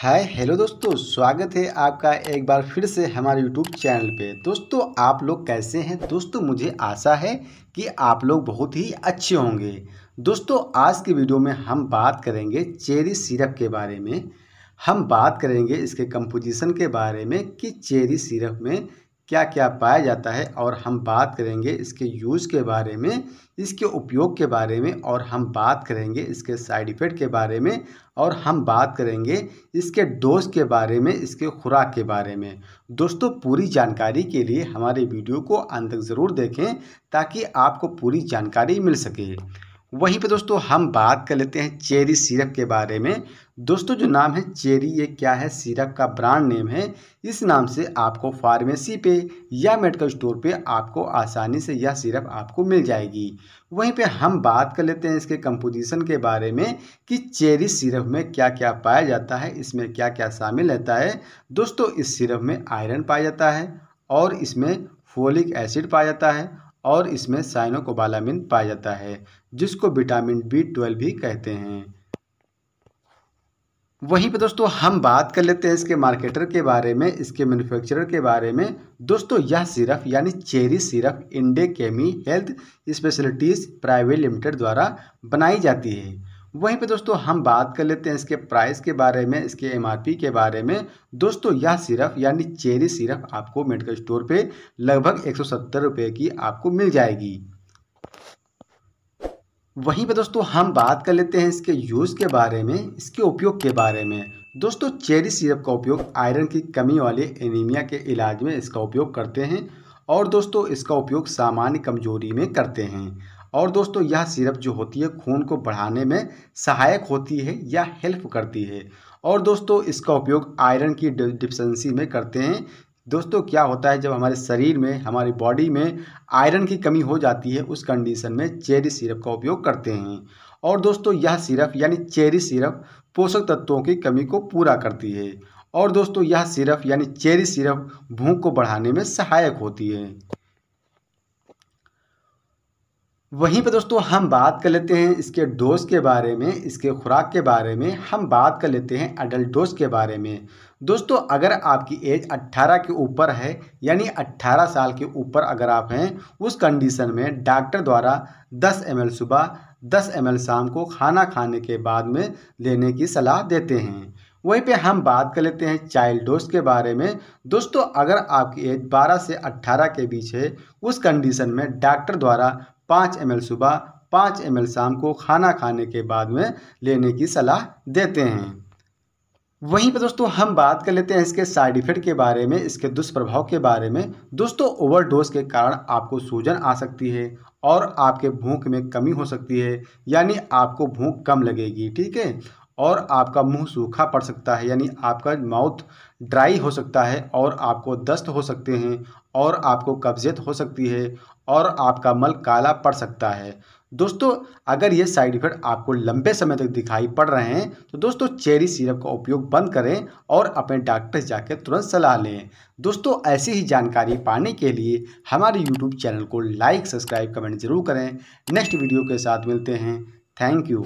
hi hello दोस्तों स्वागत है आपका एक बार फिर से हमारे यूट्यूब चैनल पे दोस्तों आप लोग कैसे हैं दोस्तों मुझे आशा है कि आप लोग बहुत ही अच्छे होंगे दोस्तों आज की वीडियो में हम बात करेंगे चेरी सिरप के बारे में हम बात करेंगे इसके कंपोजिशन के बारे में कि चेरी सिरप में क्या क्या पाया जाता है और हम बात करेंगे इसके यूज़ के बारे में इसके उपयोग के बारे में और हम बात करेंगे इसके साइड इफ़ेक्ट के बारे में और हम बात करेंगे इसके डोज के बारे में इसके खुराक के बारे में दोस्तों पूरी जानकारी के लिए हमारे वीडियो को अंत तक ज़रूर देखें ताकि आपको पूरी जानकारी मिल सके वहीं पर दोस्तों हम बात कर लेते हैं चेरी सिरप के बारे में दोस्तों जो नाम है चेरी ये क्या है सिरप का ब्रांड नेम है इस नाम से आपको फार्मेसी पे या मेडिकल स्टोर पे आपको आसानी से यह सिरप आपको मिल जाएगी वहीं पे हम बात कर लेते हैं इसके कंपोजिशन के बारे में कि चेरी सिरप में क्या क्या पाया जाता है इसमें क्या क्या शामिल रहता है दोस्तों इस सिरप में आयरन पाया जाता है और इसमें फोलिक एसिड पाया जाता है और इसमें साइनोकोबालामिन पाया जाता है जिसको विटामिन बी ट्वेल्व भी कहते हैं वहीं पर दोस्तों हम बात कर लेते हैं इसके मार्केटर के बारे में इसके मैन्युफैक्चरर के बारे में दोस्तों यह सिरप यानी चेरी सिरप केमी हेल्थ स्पेशलिटीज़ प्राइवेट लिमिटेड द्वारा बनाई जाती है वहीं पर दोस्तों हम बात कर लेते हैं इसके प्राइस के बारे में इसके एमआरपी के बारे में दोस्तों यह सिरप यानी चेरी सिरप आपको मेडिकल स्टोर पर लगभग एक सौ की आपको मिल जाएगी वहीं पर दोस्तों हम बात कर लेते हैं इसके यूज़ के बारे में इसके उपयोग के बारे में दोस्तों चेरी सिरप का उपयोग आयरन की कमी वाले एनीमिया के इलाज में इसका उपयोग करते हैं और दोस्तों इसका उपयोग सामान्य कमजोरी में करते हैं और दोस्तों यह सिरप जो होती है खून को बढ़ाने में सहायक होती है या हेल्प करती है और दोस्तों इसका उपयोग आयरन की डिफिशेंसी में करते हैं दोस्तों क्या होता है जब हमारे शरीर में हमारी बॉडी में आयरन की कमी हो जाती है उस कंडीशन में चेरी सिरप का उपयोग करते हैं और दोस्तों यह सिरप यानी चेरी सिरप पोषक तत्वों की कमी को पूरा करती है और दोस्तों यह सिरप यानी चेरी सिरप भूख को बढ़ाने में सहायक होती है वहीं पर दोस्तों हम बात कर लेते हैं इसके डोज के बारे में इसके खुराक के बारे में हम बात कर लेते हैं अडल्ट डोज के बारे में दोस्तों अगर आपकी एज 18 के ऊपर है यानी 18 साल के ऊपर अगर आप हैं उस कंडीशन में डॉक्टर द्वारा 10 एम सुबह 10 एम शाम को खाना खाने के बाद में लेने की सलाह देते हैं वहीं पे हम बात कर लेते हैं चाइल्ड डोज के बारे में दोस्तों अगर आपकी एज 12 से 18 के बीच है उस कंडीशन में डॉक्टर द्वारा 5 एम सुबह 5 एम शाम को खाना खाने के बाद में लेने की सलाह देते हैं वहीं पर दोस्तों हम बात कर लेते हैं इसके साइड इफेक्ट के बारे में इसके दुष्प्रभाव के बारे में दोस्तों ओवरडोज के कारण आपको सूजन आ सकती है और आपके भूख में कमी हो सकती है यानी आपको भूख कम लगेगी ठीक है और आपका मुंह सूखा पड़ सकता है यानी आपका माउथ ड्राई हो सकता है और आपको दस्त हो सकते हैं और आपको कब्जियत हो सकती है और आपका मल काला पड़ सकता है दोस्तों अगर ये साइड इफेक्ट आपको लंबे समय तक दिखाई पड़ रहे हैं तो दोस्तों चेरी सिरप का उपयोग बंद करें और अपने डॉक्टर से जाकर तुरंत सलाह लें दोस्तों ऐसी ही जानकारी पाने के लिए हमारे यूट्यूब चैनल को लाइक सब्सक्राइब कमेंट जरूर करें नेक्स्ट वीडियो के साथ मिलते हैं थैंक यू